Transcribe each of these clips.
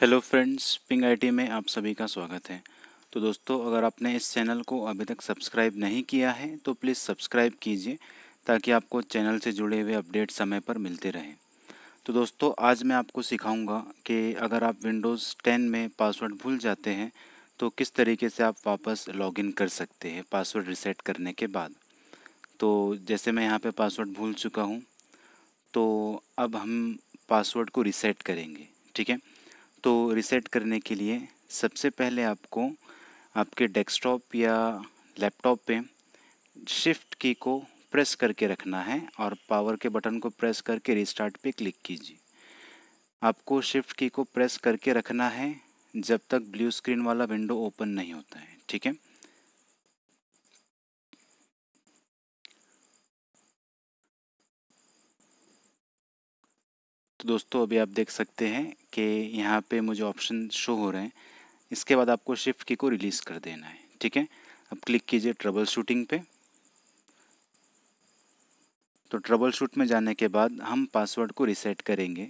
Hello friends ping IT में आप सभी का स्वागत है तो दोस्तों अगर आपने इस चैनल को अभी तक सब्सक्राइब नहीं किया है तो प्लीज़ सब्सक्राइब कीजिए ताकि आपको चैनल से जुड़े हुए अपडेट समय पर मिलते रहें तो दोस्तों आज मैं आपको सिखाऊंगा कि अगर आप विंडोज़ 10 में पासवर्ड भूल जाते हैं तो किस तरीके से आप वापस लॉगिन कर सकते हैं पासवर्ड रिसेट करने के बाद तो जैसे मैं यहाँ पर पासवर्ड भूल चुका हूँ तो अब हम पासवर्ड को रिसेट करेंगे ठीक है तो रिसेट करने के लिए सबसे पहले आपको आपके डेस्कटॉप या लैपटॉप पे शिफ्ट की को प्रेस करके रखना है और पावर के बटन को प्रेस करके रिस्टार्ट पे क्लिक कीजिए आपको शिफ्ट की को प्रेस करके रखना है जब तक ब्लू स्क्रीन वाला विंडो ओपन नहीं होता है ठीक है तो दोस्तों अभी आप देख सकते हैं कि यहाँ पे मुझे ऑप्शन शो हो रहे हैं इसके बाद आपको शिफ्ट की को रिलीज़ कर देना है ठीक है अब क्लिक कीजिए ट्रबल शूटिंग पे तो ट्रबल शूट में जाने के बाद हम पासवर्ड को रिसेट करेंगे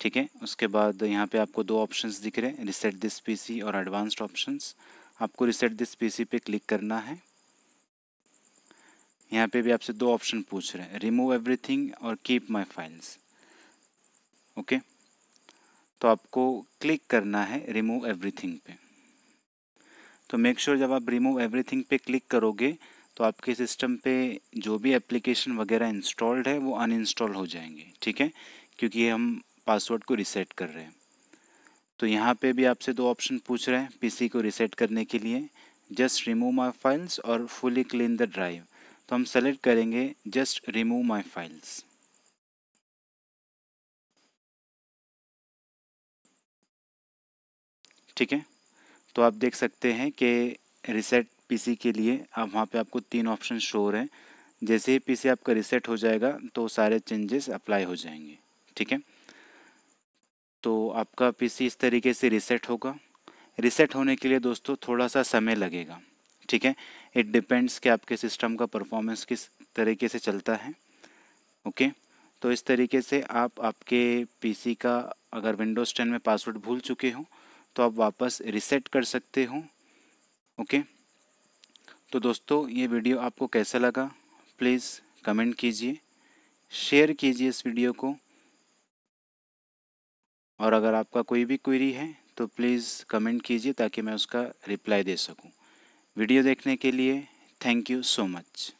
ठीक है उसके बाद यहाँ पे आपको दो ऑप्शंस दिख रहे हैं रिसेट दिस पीसी और एडवांस्ड ऑप्शंस आपको रिसेट दिस पीसी पे क्लिक करना है यहाँ पे भी आपसे दो ऑप्शन पूछ रहे हैं रिमूव एवरीथिंग और keep my files okay okay? तो आपको क्लिक करना है रिमूव एवरीथिंग पे तो मेक श्योर sure जब आप रिमूव एवरीथिंग पे क्लिक करोगे तो आपके सिस्टम पे जो भी एप्लीकेशन वगैरह इंस्टॉल्ड है वो अनइंस्टॉल हो जाएंगे ठीक है क्योंकि हम पासवर्ड को रिसेट कर रहे हैं तो यहाँ पे भी आपसे दो ऑप्शन पूछ रहे हैं पीसी को रिसेट करने के लिए जस्ट रिमूव माई फाइल्स और फुली क्लीन द ड्राइव तो हम सेलेक्ट करेंगे जस्ट रिमूव माई फाइल्स ठीक है तो आप देख सकते हैं कि रिसेट पीसी के लिए अब वहाँ पे आपको तीन ऑप्शन शो रहे हैं जैसे ही पीसी आपका रिसेट हो जाएगा तो सारे चेंजेस अप्लाई हो जाएंगे ठीक है तो आपका पीसी इस तरीके से रिसेट होगा रिसेट होने के लिए दोस्तों थोड़ा सा समय लगेगा ठीक है इट डिपेंड्स कि आपके सिस्टम का परफॉर्मेंस किस तरीके से चलता है ओके तो इस तरीके से आप आपके पीसी का अगर विंडोज़ टेन में पासवर्ड भूल चुके हो तो आप वापस रिसेट कर सकते हो ओके तो दोस्तों ये वीडियो आपको कैसा लगा प्लीज़ कमेंट कीजिए शेयर कीजिए इस वीडियो को और अगर आपका कोई भी क्वेरी है तो प्लीज़ कमेंट कीजिए ताकि मैं उसका रिप्लाई दे सकूं। वीडियो देखने के लिए थैंक यू सो मच